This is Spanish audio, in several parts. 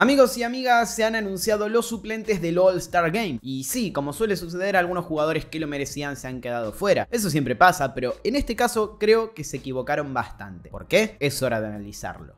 Amigos y amigas, se han anunciado los suplentes del All-Star Game. Y sí, como suele suceder, algunos jugadores que lo merecían se han quedado fuera. Eso siempre pasa, pero en este caso creo que se equivocaron bastante. ¿Por qué? Es hora de analizarlo.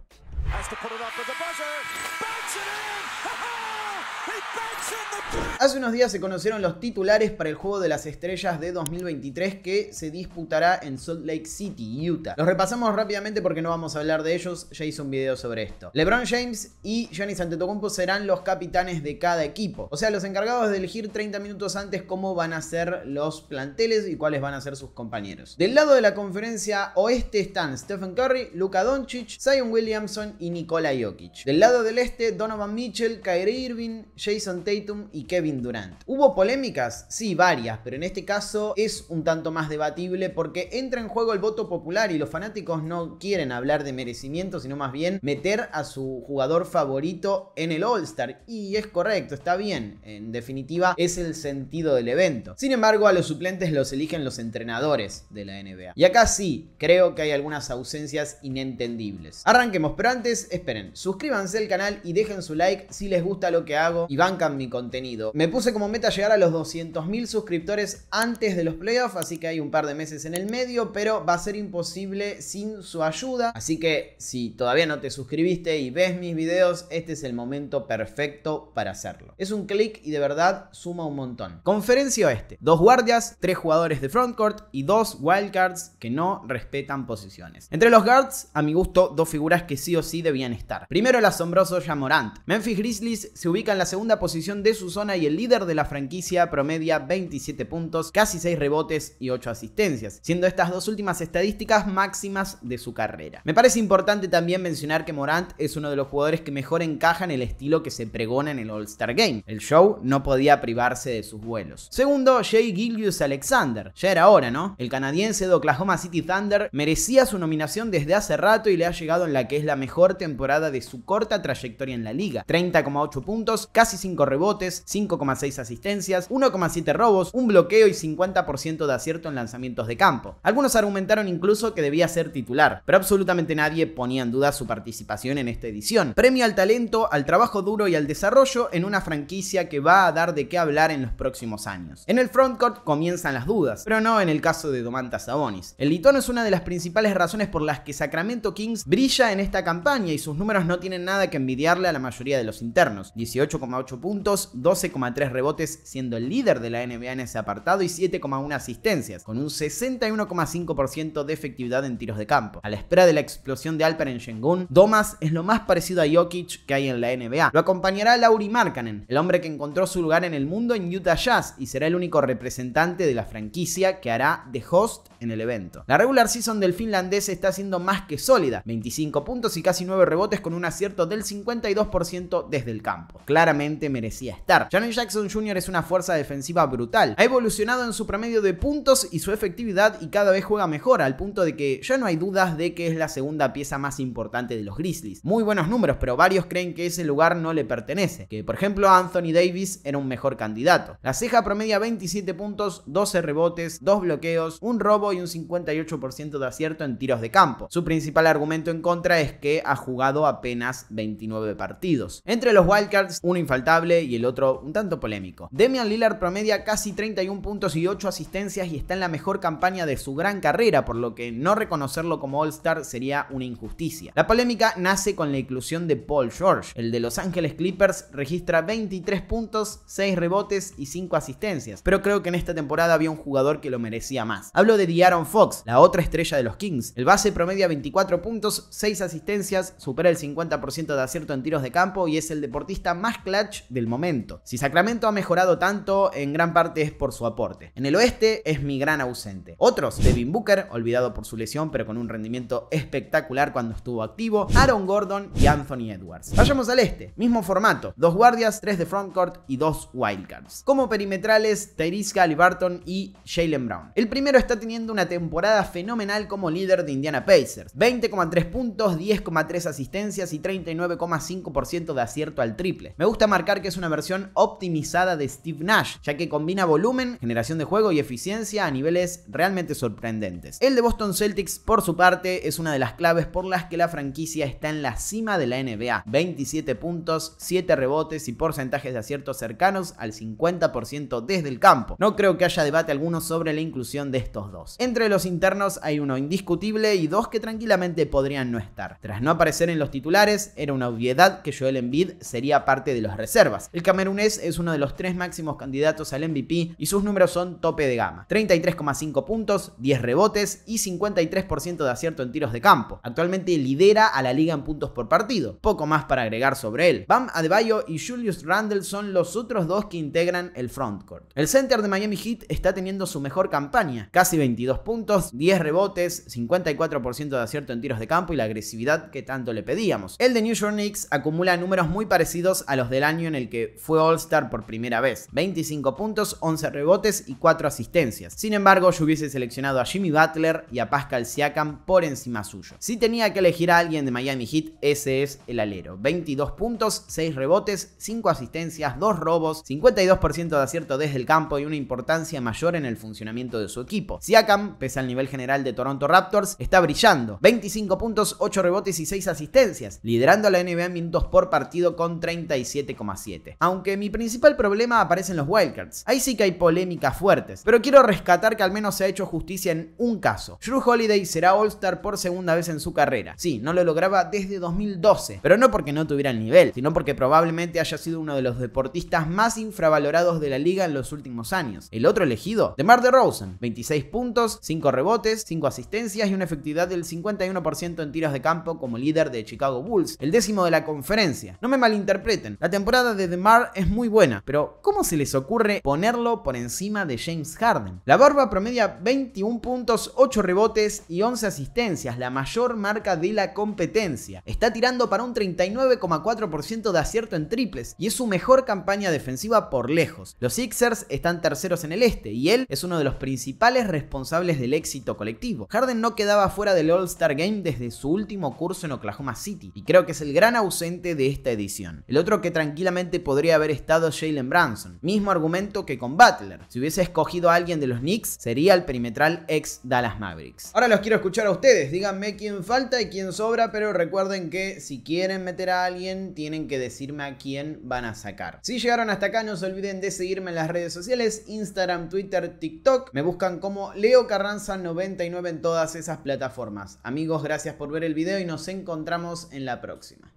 Hace unos días se conocieron los titulares para el Juego de las Estrellas de 2023 que se disputará en Salt Lake City, Utah. Los repasamos rápidamente porque no vamos a hablar de ellos, ya hice un video sobre esto. LeBron James y Giannis Antetokounmpo serán los capitanes de cada equipo, o sea, los encargados de elegir 30 minutos antes cómo van a ser los planteles y cuáles van a ser sus compañeros. Del lado de la conferencia oeste están Stephen Curry, Luka Doncic, Zion Williamson y Nikola Jokic. Del lado del este, Donovan Mitchell, Kyrie Irving, Jason Tatum y Kevin Durant. ¿Hubo polémicas? Sí, varias, pero en este caso es un tanto más debatible porque entra en juego el voto popular y los fanáticos no quieren hablar de merecimiento, sino más bien meter a su jugador favorito en el All-Star. Y es correcto, está bien. En definitiva, es el sentido del evento. Sin embargo, a los suplentes los eligen los entrenadores de la NBA. Y acá sí, creo que hay algunas ausencias inentendibles. Arranquemos, pero antes, esperen, suscríbanse al canal y dejen su like si les gusta lo que hago y van mi contenido. Me puse como meta llegar a los 200.000 suscriptores antes de los playoffs, así que hay un par de meses en el medio, pero va a ser imposible sin su ayuda. Así que si todavía no te suscribiste y ves mis videos, este es el momento perfecto para hacerlo. Es un clic y de verdad suma un montón. Conferencia Oeste. Dos guardias, tres jugadores de frontcourt y dos wildcards que no respetan posiciones. Entre los guards, a mi gusto, dos figuras que sí o sí debían estar. Primero el asombroso Jamorant. Memphis Grizzlies se ubica en la segunda posición de su zona y el líder de la franquicia promedia 27 puntos, casi 6 rebotes y 8 asistencias, siendo estas dos últimas estadísticas máximas de su carrera. Me parece importante también mencionar que Morant es uno de los jugadores que mejor encajan en el estilo que se pregona en el All-Star Game. El show no podía privarse de sus vuelos. Segundo, Jay Gilius Alexander. Ya era hora, ¿no? El canadiense de Oklahoma City Thunder merecía su nominación desde hace rato y le ha llegado en la que es la mejor temporada de su corta trayectoria en la liga. 30,8 puntos, casi rebotes, 5,6 asistencias, 1,7 robos, un bloqueo y 50% de acierto en lanzamientos de campo. Algunos argumentaron incluso que debía ser titular, pero absolutamente nadie ponía en duda su participación en esta edición. Premio al talento, al trabajo duro y al desarrollo en una franquicia que va a dar de qué hablar en los próximos años. En el frontcourt comienzan las dudas, pero no en el caso de Domantas Sabonis. El litono es una de las principales razones por las que Sacramento Kings brilla en esta campaña y sus números no tienen nada que envidiarle a la mayoría de los internos. 18,8 puntos, 12,3 rebotes, siendo el líder de la NBA en ese apartado y 7,1 asistencias, con un 61,5% de efectividad en tiros de campo. A la espera de la explosión de en Shengun, Domas es lo más parecido a Jokic que hay en la NBA. Lo acompañará Lauri Markkanen, el hombre que encontró su lugar en el mundo en Utah Jazz y será el único representante de la franquicia que hará de host el evento. La regular season del finlandés está siendo más que sólida, 25 puntos y casi 9 rebotes con un acierto del 52% desde el campo. Claramente merecía estar. Janet Jackson Jr. es una fuerza defensiva brutal. Ha evolucionado en su promedio de puntos y su efectividad y cada vez juega mejor al punto de que ya no hay dudas de que es la segunda pieza más importante de los Grizzlies. Muy buenos números, pero varios creen que ese lugar no le pertenece, que por ejemplo Anthony Davis era un mejor candidato. La ceja promedia 27 puntos, 12 rebotes, 2 bloqueos, un robo un 58% de acierto en tiros de campo. Su principal argumento en contra es que ha jugado apenas 29 partidos. Entre los wildcards, uno infaltable y el otro un tanto polémico. Demian Lillard promedia casi 31 puntos y 8 asistencias y está en la mejor campaña de su gran carrera, por lo que no reconocerlo como All-Star sería una injusticia. La polémica nace con la inclusión de Paul George. El de Los Ángeles Clippers registra 23 puntos, 6 rebotes y 5 asistencias, pero creo que en esta temporada había un jugador que lo merecía más. Hablo de y Aaron Fox, la otra estrella de los Kings. El base promedia 24 puntos, 6 asistencias, supera el 50% de acierto en tiros de campo y es el deportista más clutch del momento. Si Sacramento ha mejorado tanto, en gran parte es por su aporte. En el oeste es mi gran ausente. Otros, Devin Booker, olvidado por su lesión pero con un rendimiento espectacular cuando estuvo activo, Aaron Gordon y Anthony Edwards. Vayamos al este, mismo formato, dos guardias, tres de frontcourt y dos wildcards. Como perimetrales, Tyrese Halliburton y Jalen Brown. El primero está teniendo una temporada fenomenal como líder de Indiana Pacers. 20,3 puntos, 10,3 asistencias y 39,5% de acierto al triple. Me gusta marcar que es una versión optimizada de Steve Nash, ya que combina volumen, generación de juego y eficiencia a niveles realmente sorprendentes. El de Boston Celtics, por su parte, es una de las claves por las que la franquicia está en la cima de la NBA. 27 puntos, 7 rebotes y porcentajes de aciertos cercanos al 50% desde el campo. No creo que haya debate alguno sobre la inclusión de estos dos. Entre los internos hay uno indiscutible y dos que tranquilamente podrían no estar. Tras no aparecer en los titulares, era una obviedad que Joel Embiid sería parte de las reservas. El camerunés es uno de los tres máximos candidatos al MVP y sus números son tope de gama. 33,5 puntos, 10 rebotes y 53% de acierto en tiros de campo. Actualmente lidera a la liga en puntos por partido. Poco más para agregar sobre él. Bam Adebayo y Julius Randle son los otros dos que integran el frontcourt. El center de Miami Heat está teniendo su mejor campaña, casi 22 puntos, 10 rebotes, 54% de acierto en tiros de campo y la agresividad que tanto le pedíamos. El de New York Knicks acumula números muy parecidos a los del año en el que fue All-Star por primera vez, 25 puntos, 11 rebotes y 4 asistencias. Sin embargo, yo hubiese seleccionado a Jimmy Butler y a Pascal Siakam por encima suyo. Si tenía que elegir a alguien de Miami Heat, ese es el alero. 22 puntos, 6 rebotes, 5 asistencias, 2 robos, 52% de acierto desde el campo y una importancia mayor en el funcionamiento de su equipo. Siakam pese al nivel general de Toronto Raptors, está brillando. 25 puntos, 8 rebotes y 6 asistencias, liderando la NBA en minutos por partido con 37,7. Aunque mi principal problema aparece en los Wildcards. Ahí sí que hay polémicas fuertes, pero quiero rescatar que al menos se ha hecho justicia en un caso. Drew Holiday será All-Star por segunda vez en su carrera. Sí, no lo lograba desde 2012, pero no porque no tuviera el nivel, sino porque probablemente haya sido uno de los deportistas más infravalorados de la liga en los últimos años. El otro elegido, DeMar Rosen, 26 puntos, 5 rebotes, 5 asistencias y una efectividad del 51% en tiros de campo como líder de Chicago Bulls, el décimo de la conferencia. No me malinterpreten, la temporada de DeMar es muy buena, pero ¿cómo se les ocurre ponerlo por encima de James Harden? La barba promedia 21 puntos, 8 rebotes y 11 asistencias, la mayor marca de la competencia. Está tirando para un 39,4% de acierto en triples y es su mejor campaña defensiva por lejos. Los Sixers están terceros en el este y él es uno de los principales responsables del éxito colectivo. Harden no quedaba fuera del All-Star Game desde su último curso en Oklahoma City, y creo que es el gran ausente de esta edición. El otro que tranquilamente podría haber estado Jalen Branson, mismo argumento que con Butler. Si hubiese escogido a alguien de los Knicks, sería el perimetral ex Dallas Mavericks. Ahora los quiero escuchar a ustedes, díganme quién falta y quién sobra, pero recuerden que si quieren meter a alguien, tienen que decirme a quién van a sacar. Si llegaron hasta acá, no se olviden de seguirme en las redes sociales, Instagram, Twitter, TikTok, me buscan como Leo Carranza 99 en todas esas plataformas. Amigos, gracias por ver el video y nos encontramos en la próxima.